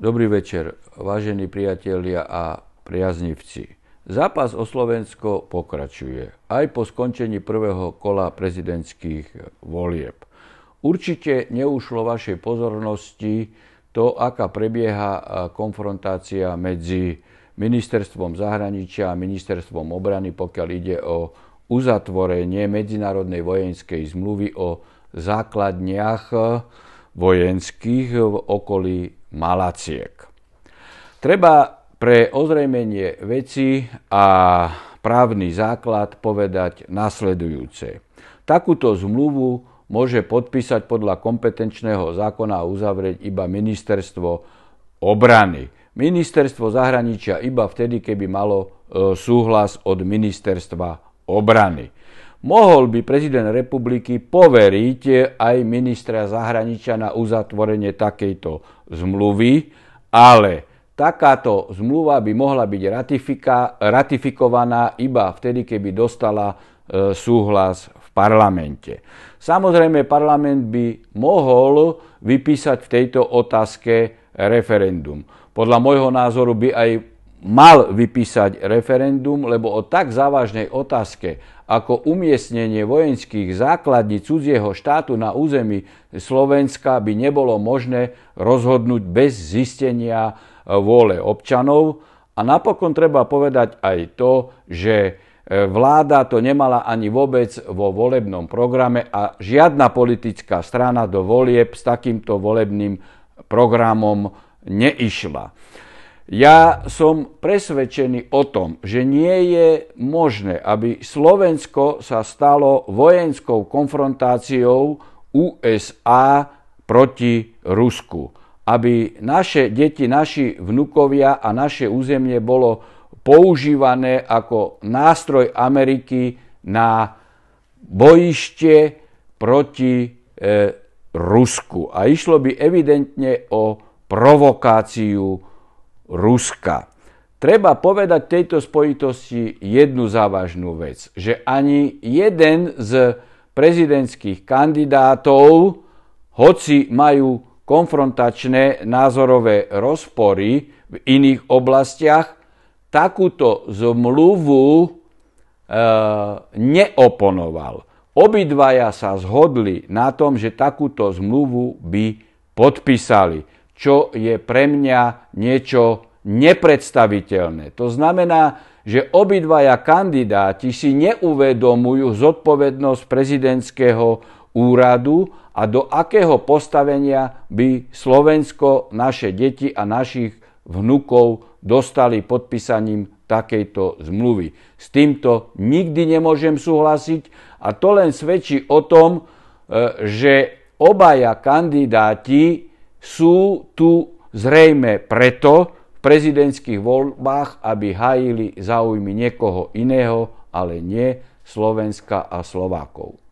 Dobrý večer, vážení priatelia a priaznivci. Zápas o Slovensko pokračuje aj po skončení prvého kola prezidentských volieb. Určite neušlo vašej pozornosti to, aká prebieha konfrontácia medzi ministerstvom zahraničia a ministerstvom obrany, pokiaľ ide o uzatvorenie medzinárodnej vojenskej zmluvy o základniach vojenských v okolí malaciek. Treba pre ozrejmenie veci a právny základ povedať nasledujúce. Takúto zmluvu môže podpísať podľa kompetenčného zákona a uzavrieť iba ministerstvo obrany. Ministerstvo zahraničia iba vtedy, keby malo e, súhlas od ministerstva obrany mohol by prezident republiky poveriť aj ministra zahraničia na uzatvorenie takejto zmluvy, ale takáto zmluva by mohla byť ratifikovaná iba vtedy, keby dostala e, súhlas v parlamente. Samozrejme, parlament by mohol vypísať v tejto otázke referendum. Podľa môjho názoru by aj mal vypísať referendum, lebo o tak závažnej otázke ako umiestnenie vojenských základní cudzieho štátu na území Slovenska by nebolo možné rozhodnúť bez zistenia eh, vôle občanov. A napokon treba povedať aj to, že eh, vláda to nemala ani vôbec vo volebnom programe a žiadna politická strana do volieb s takýmto volebným programom neišla. Ja som presvedčený o tom, že nie je možné, aby Slovensko sa stalo vojenskou konfrontáciou USA proti Rusku. Aby naše deti, naši vnukovia a naše územie bolo používané ako nástroj Ameriky na bojište proti e, Rusku. A išlo by evidentne o provokáciu Ruska. Treba povedať v tejto spojitosti jednu závažnú vec, že ani jeden z prezidentských kandidátov, hoci majú konfrontačné názorové rozpory v iných oblastiach, takúto zmluvu e, neoponoval. Obidvaja sa zhodli na tom, že takúto zmluvu by podpísali čo je pre mňa niečo nepredstaviteľné. To znamená, že obidvaja kandidáti si neuvedomujú zodpovednosť prezidentského úradu a do akého postavenia by Slovensko, naše deti a našich vnukov dostali podpísaním takejto zmluvy. S týmto nikdy nemôžem súhlasiť a to len svedčí o tom, e, že obaja kandidáti sú tu zrejme preto v prezidentských voľbách, aby hajili záujmy niekoho iného, ale nie Slovenska a Slovákov.